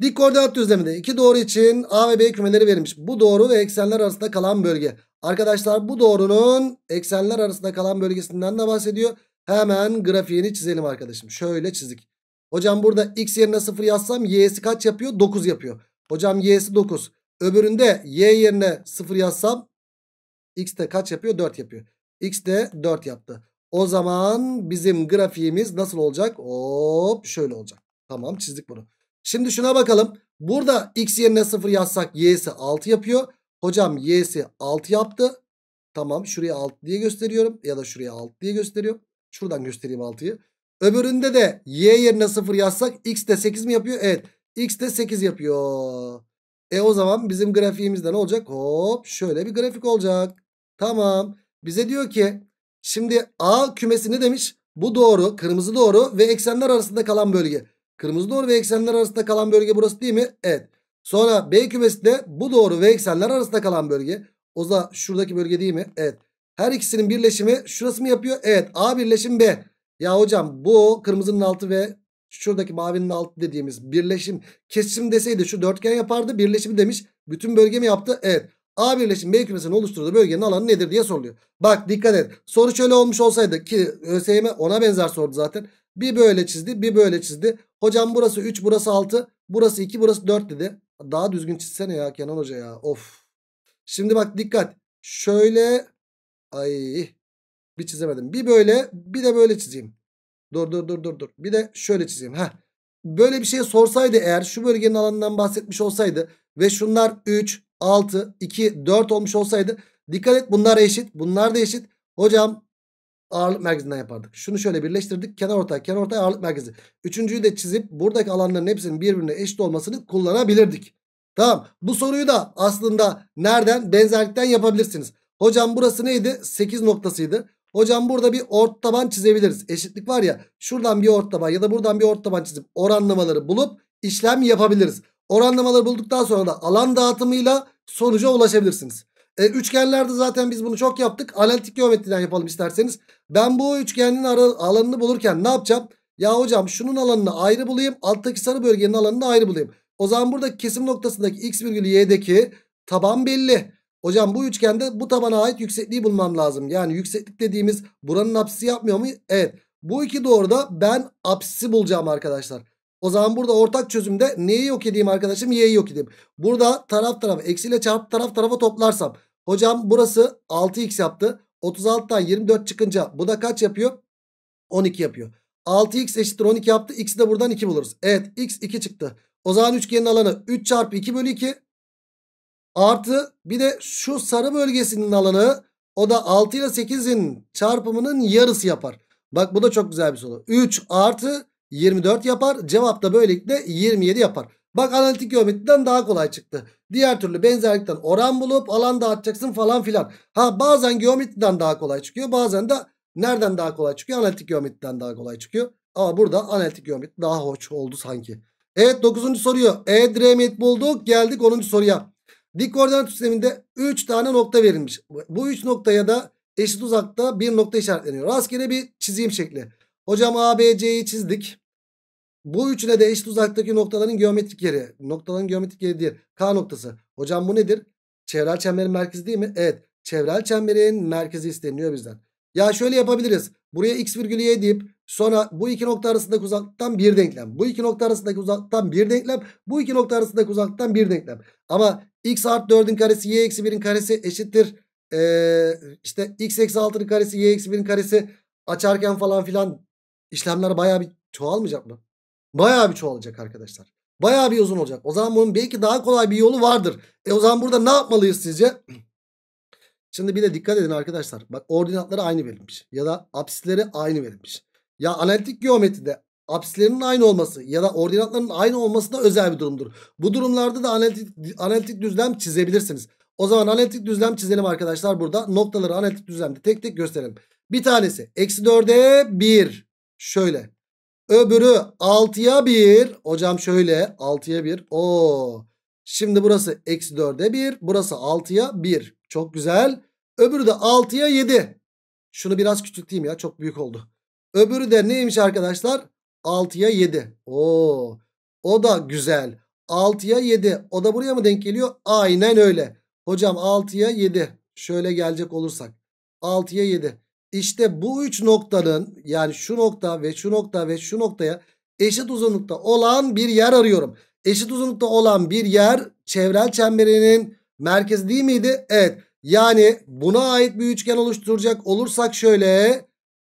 [SPEAKER 1] Dik koordinat düzleminde iki doğru için A ve B kümeleri verilmiş. Bu doğru ve eksenler arasında kalan bölge. Arkadaşlar bu doğrunun eksenler arasında kalan bölgesinden de bahsediyor. Hemen grafiğini çizelim arkadaşım. Şöyle çizik. Hocam burada x yerine 0 yazsam y'si kaç yapıyor? 9 yapıyor. Hocam y'si 9. Öbüründe y yerine 0 yazsam x de kaç yapıyor? 4 yapıyor. x de 4 yaptı. O zaman bizim grafiğimiz nasıl olacak? Hop şöyle olacak. Tamam çizdik bunu. Şimdi şuna bakalım. Burada x yerine 0 yazsak y'si 6 yapıyor. Hocam y'si 6 yaptı. Tamam şuraya 6 diye gösteriyorum. Ya da şuraya 6 diye gösteriyorum. Şuradan göstereyim 6'yı. Öbüründe de y yerine 0 yazsak x de 8 mi yapıyor? Evet. x de 8 yapıyor. E o zaman bizim grafiğimizde ne olacak? Hop şöyle bir grafik olacak. Tamam. Bize diyor ki şimdi A kümesi ne demiş? Bu doğru, kırmızı doğru ve eksenler arasında kalan bölge. Kırmızı doğru ve eksenler arasında kalan bölge burası değil mi? Evet. Sonra B kümesinde bu doğru ve eksenler arasında kalan bölge. O da şuradaki bölge değil mi? Evet. Her ikisinin birleşimi şurası mı yapıyor? Evet. A birleşim B. Ya hocam bu kırmızının altı ve şuradaki mavinin altı dediğimiz birleşim kesişim deseydi şu dörtgen yapardı. Birleşim demiş. Bütün bölge mi yaptı? Evet. A birleşim B kümesinin oluşturduğu bölgenin alanı nedir diye soruluyor. Bak dikkat et. Soru şöyle olmuş olsaydı ki ÖSYM ona benzer sordu zaten. Bir böyle çizdi bir böyle çizdi. Hocam burası 3 burası 6 burası 2 burası 4 dedi. Daha düzgün çizsene ya Kenan Hoca ya of. Şimdi bak dikkat. Şöyle ay bir çizemedim. Bir böyle bir de böyle çizeyim. Dur dur dur dur dur. Bir de şöyle çizeyim. Heh. Böyle bir şey sorsaydı eğer şu bölgenin alanından bahsetmiş olsaydı ve şunlar 3 6, 2, 4 olmuş olsaydı dikkat et bunlar eşit. Bunlar da eşit. Hocam ağırlık merkezinden yapardık. Şunu şöyle birleştirdik. Kenar ortay, kenar ortay, ağırlık merkezi. Üçüncüyü de çizip buradaki alanların hepsinin birbirine eşit olmasını kullanabilirdik. Tamam. Bu soruyu da aslında nereden? Benzerlikten yapabilirsiniz. Hocam burası neydi? 8 noktasıydı. Hocam burada bir ort taban çizebiliriz. Eşitlik var ya. Şuradan bir ort taban ya da buradan bir ort taban çizip oranlamaları bulup işlem yapabiliriz. Oranlamaları bulduktan sonra da alan dağıtımıyla sonuca ulaşabilirsiniz. E, üçgenlerde zaten biz bunu çok yaptık. Analitik geometriden yapalım isterseniz. Ben bu üçgenin alanını bulurken ne yapacağım? Ya hocam şunun alanını ayrı bulayım. Alttaki sarı bölgenin alanını ayrı bulayım. O zaman buradaki kesim noktasındaki x virgülü y'deki taban belli. Hocam bu üçgende bu tabana ait yüksekliği bulmam lazım. Yani yükseklik dediğimiz buranın apsisi yapmıyor mu? Evet. Bu iki doğruda ben apsisi bulacağım arkadaşlar. O zaman burada ortak çözümde neyi yok edeyim arkadaşım? Y'yi yok edeyim. Burada taraf tarafa eksiyle çarp taraf tarafa toplarsam. Hocam burası 6x yaptı. 36'dan 24 çıkınca bu da kaç yapıyor? 12 yapıyor. 6x eşittir 12 yaptı. X'i de buradan 2 buluruz. Evet x 2 çıktı. O zaman üçgenin alanı 3 çarpı 2 bölü 2. Artı bir de şu sarı bölgesinin alanı o da 6 ile 8'in çarpımının yarısı yapar. Bak bu da çok güzel bir soru. 3 artı 24 yapar. Cevap da böylelikle 27 yapar. Bak analitik geometriden daha kolay çıktı. Diğer türlü benzerlikten oran bulup alan dağıtacaksın falan filan. Ha bazen geometriden daha kolay çıkıyor. Bazen de nereden daha kolay çıkıyor? Analitik geometriden daha kolay çıkıyor. Ama burada analitik geometri daha hoş oldu sanki. Evet 9. soruyu E dremit bulduk. Geldik 10. soruya. Dik koordinat sisteminde 3 tane nokta verilmiş. Bu 3 noktaya da eşit uzakta bir nokta işaretleniyor. Rastgele bir çizim şekli. Hocam ABC'yi çizdik. Bu üçüne de eşit uzaktaki noktaların geometrik yeri. Noktaların geometrik yeri değil. K noktası. Hocam bu nedir? Çevrel çemberin merkezi değil mi? Evet. Çevrel çemberin merkezi isteniyor bizden. Ya şöyle yapabiliriz. Buraya x virgülü y deyip sonra bu iki nokta arasındaki uzaktan bir denklem. Bu iki nokta arasındaki uzaktan bir denklem. Bu iki nokta arasındaki uzaktan bir denklem. Ama x art 4'ün karesi y eksi 1'in karesi eşittir. Ee, işte x eksi 6'nın karesi y eksi 1'in karesi açarken falan filan işlemler baya bir çoğalmayacak mı? Baya bir çoğalacak arkadaşlar. Baya bir uzun olacak. O zaman bunun belki daha kolay bir yolu vardır. E o zaman burada ne yapmalıyız sizce? Şimdi bir de dikkat edin arkadaşlar. Bak ordinatları aynı verilmiş. Ya da apsileri aynı verilmiş. Ya analitik geometride apsilerin aynı olması ya da ordinatların aynı olması da özel bir durumdur. Bu durumlarda da analitik, analitik düzlem çizebilirsiniz. O zaman analitik düzlem çizelim arkadaşlar burada. Noktaları analitik düzlemde tek tek gösterelim. Bir tanesi eksi 4'e 1. Şöyle. Öbürü 6'ya 1. Hocam şöyle 6'ya 1. Oo. Şimdi burası eksi 4'e 1. Burası 6'ya 1. Çok güzel. Öbürü de 6'ya 7. Şunu biraz küçülteyim ya. Çok büyük oldu. Öbürü de neymiş arkadaşlar? 6'ya 7. Oo. O da güzel. 6'ya 7. O da buraya mı denk geliyor? Aynen öyle. Hocam 6'ya 7. Şöyle gelecek olursak. 6'ya 7. İşte bu üç noktanın yani şu nokta ve şu nokta ve şu noktaya eşit uzunlukta olan bir yer arıyorum. Eşit uzunlukta olan bir yer çevrel çemberinin merkezi değil miydi? Evet. Yani buna ait bir üçgen oluşturacak olursak şöyle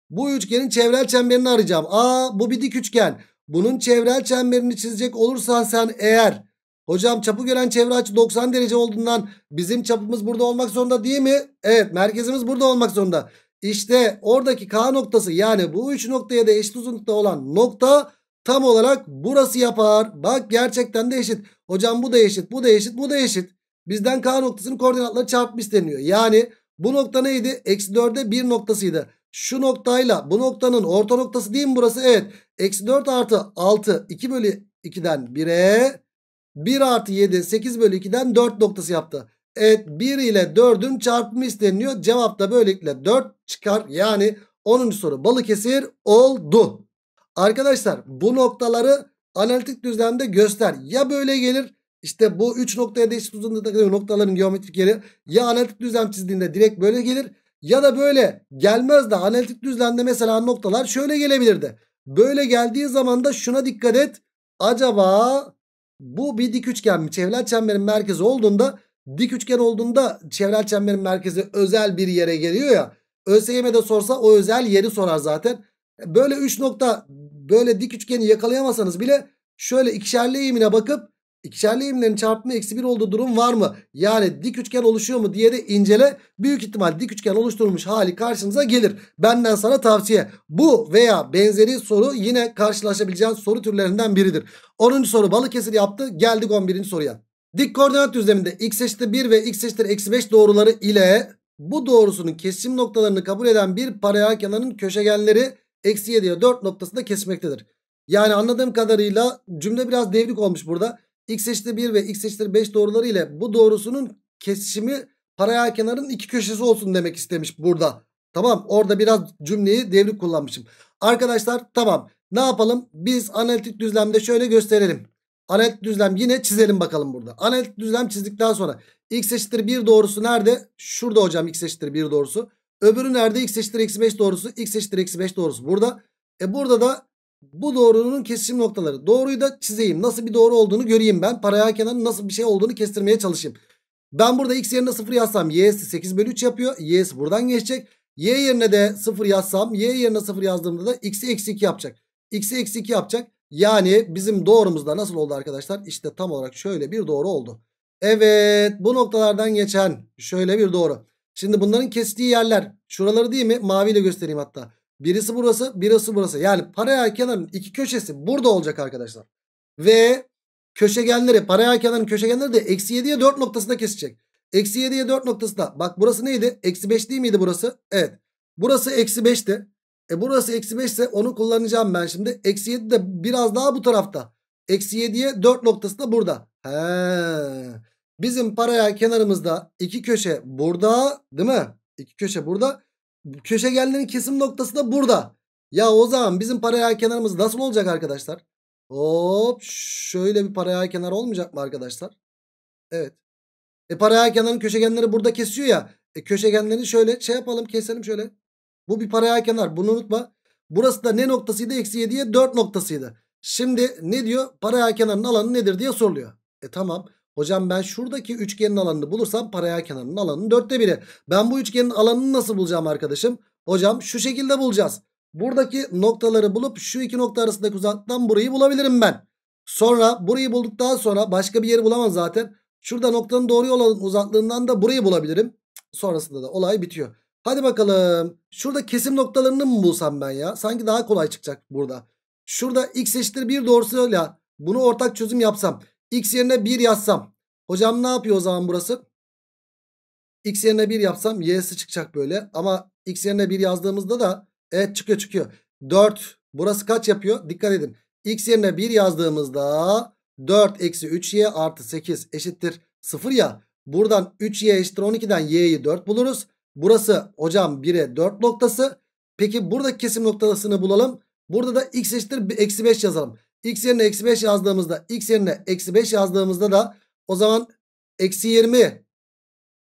[SPEAKER 1] bu üçgenin çevrel çemberini arayacağım. Aa bu bir dik üçgen. Bunun çevrel çemberini çizecek olursan sen eğer hocam çapı gören çevre açı 90 derece olduğundan bizim çapımız burada olmak zorunda değil mi? Evet merkezimiz burada olmak zorunda. İşte oradaki K noktası yani bu 3 noktaya da eşit uzunlukta olan nokta tam olarak burası yapar. Bak gerçekten de eşit. Hocam bu da eşit, bu da eşit, bu da eşit. Bizden K noktasının koordinatları çarpmış deniyor. Yani bu nokta neydi? Eksi 4'e 1 noktasıydı. Şu noktayla bu noktanın orta noktası değil mi burası? Evet. Eksi 4 artı 6 2 bölü 2'den 1'e 1 artı 7 8 bölü 2'den 4 noktası yaptı. Evet 1 ile 4'ün çarpımı isteniyor. Cevap da böylelikle 4 çıkar. Yani 10. soru Balıkesir oldu. Arkadaşlar bu noktaları analitik düzlemde göster. Ya böyle gelir işte bu 3 noktaya değişik uzunluktaki noktaların geometrik yeri ya analitik düzlem çizdiğinde direkt böyle gelir ya da böyle gelmez de analitik düzlemde mesela noktalar şöyle gelebilirdi. Böyle geldiği zaman da şuna dikkat et. Acaba bu bir dik üçgen mi? Çevreler çemberin merkezi olduğunda Dik üçgen olduğunda çevrel çemberin merkezi özel bir yere geliyor ya. ÖSYM'de sorsa o özel yeri sorar zaten. Böyle 3 nokta böyle dik üçgeni yakalayamasanız bile şöyle ikişerli eğimine bakıp ikişerli eğimlerin çarpımı eksi 1 olduğu durum var mı? Yani dik üçgen oluşuyor mu diye de incele. Büyük ihtimal dik üçgen oluşturulmuş hali karşınıza gelir. Benden sana tavsiye. Bu veya benzeri soru yine karşılaşabileceğin soru türlerinden biridir. 10. soru balık Balıkesir yaptı. Geldik 11. soruya. Dik koordinat düzleminde x eşittir 1 ve x eşittir eksi 5 doğruları ile bu doğrusunun kesim noktalarını kabul eden bir paralel kenarın köşegenleri eksi 7'ye 4 noktasında kesmektedir. Yani anladığım kadarıyla cümle biraz devrik olmuş burada. x eşittir 1 ve x eşittir 5 doğruları ile bu doğrusunun kesişimi paralel kenarın iki köşesi olsun demek istemiş burada. Tamam orada biraz cümleyi devrik kullanmışım. Arkadaşlar tamam ne yapalım biz analitik düzlemde şöyle gösterelim. Analitik düzlem yine çizelim bakalım burada. Analitik düzlem çizdikten sonra x eşittir 1 doğrusu nerede? Şurada hocam x eşittir 1 doğrusu. Öbürü nerede? x eşittir eksi 5 doğrusu. x eşittir eksi 5 doğrusu burada. E burada da bu doğrunun kesişim noktaları. Doğruyu da çizeyim. Nasıl bir doğru olduğunu göreyim ben. Paraya kenarın nasıl bir şey olduğunu kestirmeye çalışayım. Ben burada x yerine 0 yazsam y'si 8 bölü 3 yapıyor. Y'si buradan geçecek. Y yerine de 0 yazsam y yerine 0 yazdığımda da x'i eksi 2 yapacak. X'i eksi 2 yapacak. Yani bizim doğrumuz da nasıl oldu arkadaşlar? İşte tam olarak şöyle bir doğru oldu. Evet bu noktalardan geçen şöyle bir doğru. Şimdi bunların kestiği yerler şuraları değil mi? Maviyle göstereyim hatta. Birisi burası birisi burası. Yani paraya kenarın iki köşesi burada olacak arkadaşlar. Ve köşegenleri paraya kenarın köşegenleri de eksi 7'ye 4 noktasında kesecek. Eksi 7'ye 4 noktasında. Bak burası neydi? Eksi 5 değil miydi burası? Evet. Burası eksi 5'ti. E burası eksi 5 ise onu kullanacağım ben şimdi. Eksi 7 de biraz daha bu tarafta. Eksi 7'ye 4 noktası da burada. He. Bizim paralel kenarımızda iki köşe burada değil mi? İki köşe burada. Köşegenlerin kesim noktası da burada. Ya o zaman bizim paralel kenarımız nasıl olacak arkadaşlar? Hop şöyle bir paralel kenar olmayacak mı arkadaşlar? Evet. E paralel kenarın köşegenleri burada kesiyor ya. E köşegenlerini şöyle şey yapalım keselim şöyle. Bu bir paraya kenar. Bunu unutma. Burası da ne noktasıydı? Eksi 7'ye 4 noktasıydı. Şimdi ne diyor? Paraya kenarının alanı nedir diye soruluyor. E tamam. Hocam ben şuradaki üçgenin alanını bulursam paraya kenarının alanının dörtte biri. Ben bu üçgenin alanını nasıl bulacağım arkadaşım? Hocam şu şekilde bulacağız. Buradaki noktaları bulup şu iki nokta arasındaki uzaktan burayı bulabilirim ben. Sonra burayı bulduktan sonra başka bir yeri bulamam zaten. Şurada noktanın doğru yol uzaklığından da burayı bulabilirim. Sonrasında da olay bitiyor. Hadi bakalım. Şurada kesim noktalarını mı bulsam ben ya? Sanki daha kolay çıkacak burada. Şurada x eşittir 1 doğrusuyla bunu ortak çözüm yapsam. X yerine 1 yazsam. Hocam ne yapıyor o zaman burası? X yerine 1 yapsam y'si çıkacak böyle. Ama x yerine 1 yazdığımızda da evet çıkıyor çıkıyor. 4 burası kaç yapıyor? Dikkat edin. X yerine 1 yazdığımızda 4 eksi 3y artı 8 eşittir 0 ya. Buradan 3y eşittir 12'den y'yi 4 buluruz. Burası hocam 1'e 4 noktası. Peki buradaki kesim noktasını bulalım. Burada da x eşittir eksi 5 yazalım. x yerine eksi 5 yazdığımızda x yerine eksi 5 yazdığımızda da o zaman eksi 20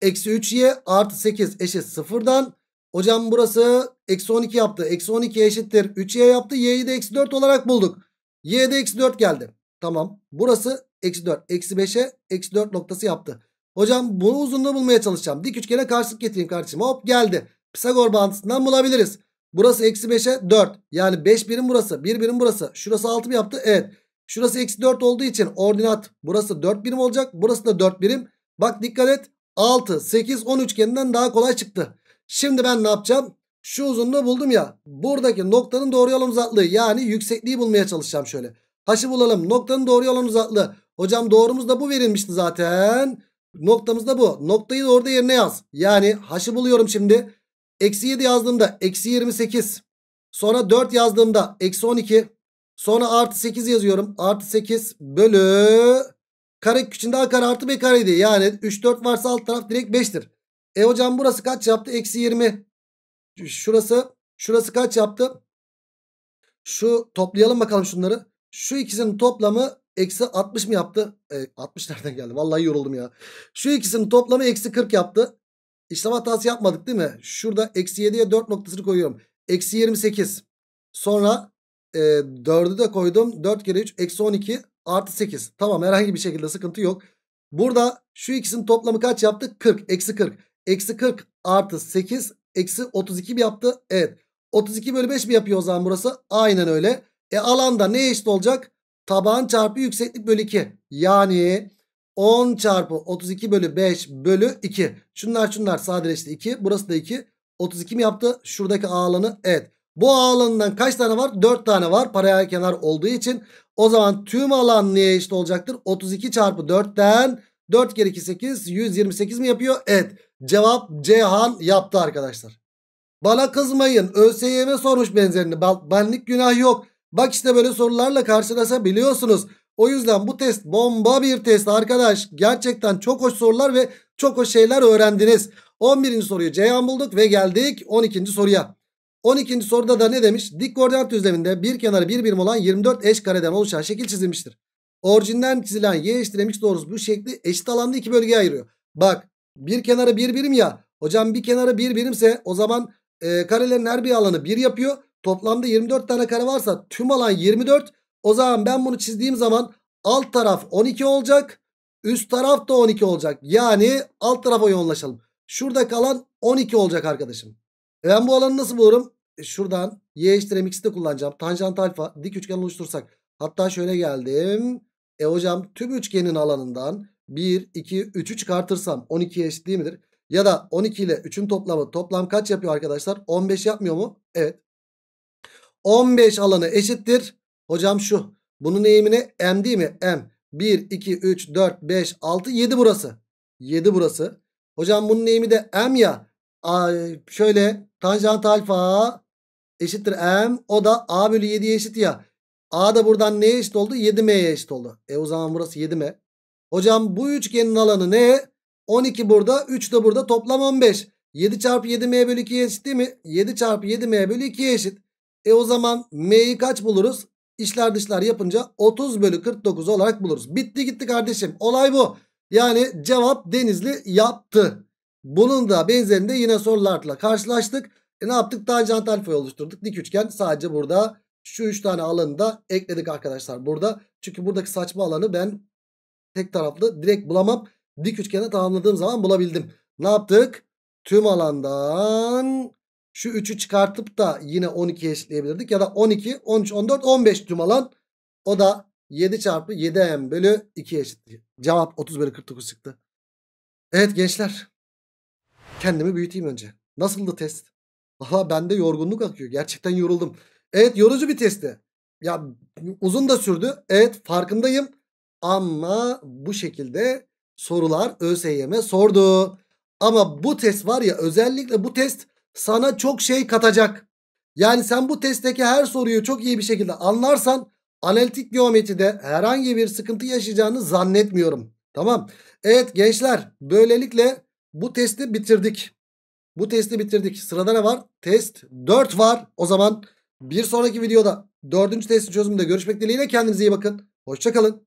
[SPEAKER 1] eksi 3y artı 8 eşit sıfırdan. Hocam burası eksi 12 yaptı. Eksi 12 eşittir 3y yaptı. y'yi de eksi 4 olarak bulduk. y'de eksi 4 geldi. Tamam burası eksi 4 eksi 5'e eksi 4 noktası yaptı. Hocam bunu uzunluğu bulmaya çalışacağım. Dik üçgene karşılık getireyim kardeşim. Hop geldi. Pisagor bağıntısından bulabiliriz. Burası eksi 5'e 4. Yani 5 birim burası. 1 birim burası. Şurası 6 mı yaptı? Evet. Şurası eksi 4 olduğu için ordinat burası 4 birim olacak. Burası da 4 birim. Bak dikkat et. 6, 8, 10 üçgeninden daha kolay çıktı. Şimdi ben ne yapacağım? Şu uzunluğu buldum ya. Buradaki noktanın doğru yolun uzaklığı yani yüksekliği bulmaya çalışacağım şöyle. Haşı bulalım. Noktanın doğru yolun uzaklığı. Hocam doğrumuz da bu verilmişti zaten. Noktamız da bu. Noktayı da orada yerine yaz. Yani haşı buluyorum şimdi. Eksi 7 yazdığımda eksi 28. Sonra 4 yazdığımda eksi 12. Sonra artı 8 yazıyorum. Artı 8 bölü kare içinde a kare artı b kareydi. Yani 3 4 varsa alt taraf direkt 5'tir. E hocam burası kaç yaptı? Eksi 20. Şurası şurası kaç yaptı? Şu toplayalım bakalım şunları. Şu ikisinin toplamı Eksi 60 mı yaptı? E, 60 nereden geldi? Vallahi yoruldum ya. Şu ikisinin toplamı eksi 40 yaptı. İşlem hatası yapmadık değil mi? Şurada eksi 7'ye 4 noktasını koyuyorum. Eksi 28. Sonra e, 4'ü de koydum. 4 kere 3 eksi 12 artı 8. Tamam herhangi bir şekilde sıkıntı yok. Burada şu ikisinin toplamı kaç yaptı? 40. Eksi 40. Eksi 40 artı 8 eksi 32 mi yaptı? Evet. 32 bölü 5 mi yapıyor o zaman burası? Aynen öyle. E alanda ne eşit olacak? taban çarpı yükseklik bölü 2. Yani 10 çarpı 32 bölü 5 bölü 2. Şunlar şunlar sadeleşti 2. Burası da 2. 32 mi yaptı? Şuradaki A alanı evet. Bu A alanından kaç tane var? 4 tane var. Paraya kenar olduğu için. O zaman tüm alan neye eşit olacaktır? 32 çarpı 4'ten 4 kere 2 8 128 mi yapıyor? Evet. Cevap Cihan yaptı arkadaşlar. Bana kızmayın. ÖSYM sormuş benzerini. Benlik günah yok. Bak işte böyle sorularla karşılaşabiliyorsunuz. O yüzden bu test bomba bir test arkadaş. Gerçekten çok hoş sorular ve çok hoş şeyler öğrendiniz. 11. soruyu Ceyhan bulduk ve geldik 12. soruya. 12. soruda da ne demiş? Dik koordinat düzleminde bir kenarı bir birim olan 24 eş kareden oluşan şekil çizilmiştir. Orijinden çizilen y eşittir mx doğrusu bu şekli eşit alanda iki bölgeye ayırıyor. Bak bir kenarı bir birim ya. Hocam bir kenarı bir birimse o zaman e, karelerin her bir alanı bir yapıyor. Toplamda 24 tane kare varsa tüm alan 24. O zaman ben bunu çizdiğim zaman alt taraf 12 olacak. Üst taraf da 12 olacak. Yani alt tarafa yoğunlaşalım. Şurada kalan 12 olacak arkadaşım. E ben bu alanı nasıl bulurum? E şuradan y eşittir mx'i de kullanacağım. Tanjant alfa dik üçgen oluştursak. Hatta şöyle geldim. E hocam tüm üçgenin alanından 1, 2, 3'ü çıkartırsam 12 eşit değil midir? Ya da 12 ile 3'ün toplamı toplam kaç yapıyor arkadaşlar? 15 yapmıyor mu? Evet. 15 alanı eşittir. Hocam şu. Bunun eğimini M değil mi? M. 1, 2, 3, 4, 5, 6, 7 burası. 7 burası. Hocam bunun eğimi de M ya. Ay, şöyle tanjant alfa eşittir M. O da A bölü 7'ye eşit ya. A da buradan neye eşit oldu? 7M'ye eşit oldu. E o zaman burası 7M. Hocam bu üçgenin alanı ne? 12 burada 3 de burada toplam 15. 7 çarpı 7M bölü 2'ye eşit değil mi? 7 çarpı 7M bölü 2'ye eşit. E o zaman M'yi kaç buluruz? İşler dışlar yapınca 30 bölü 49 olarak buluruz. Bitti gitti kardeşim. Olay bu. Yani cevap Denizli yaptı. Bunun da benzerinde yine sorularla karşılaştık. E ne yaptık? Tanjant alfayı oluşturduk. Dik üçgen sadece burada şu 3 tane alanı da ekledik arkadaşlar burada. Çünkü buradaki saçma alanı ben tek taraflı direkt bulamam. Dik üçgene tamamladığım zaman bulabildim. Ne yaptık? Tüm alandan şu 3'ü çıkartıp da yine 12'ye eşitleyebilirdik. Ya da 12, 13, 14, 15 tüm alan. O da 7 çarpı 7m bölü 2 eşit. Cevap 30 bölü 49 çıktı. Evet gençler. Kendimi büyüteyim önce. Nasıldı test? Valla bende yorgunluk akıyor. Gerçekten yoruldum. Evet yorucu bir testi. Ya uzun da sürdü. Evet farkındayım. Ama bu şekilde sorular ÖSYM'e sordu. Ama bu test var ya özellikle bu test sana çok şey katacak. Yani sen bu testteki her soruyu çok iyi bir şekilde anlarsan analitik geometride herhangi bir sıkıntı yaşayacağını zannetmiyorum. Tamam. Evet gençler böylelikle bu testi bitirdik. Bu testi bitirdik. Sırada ne var? Test 4 var. O zaman bir sonraki videoda dördüncü testin çözümünde görüşmek dileğiyle kendinize iyi bakın. Hoşçakalın.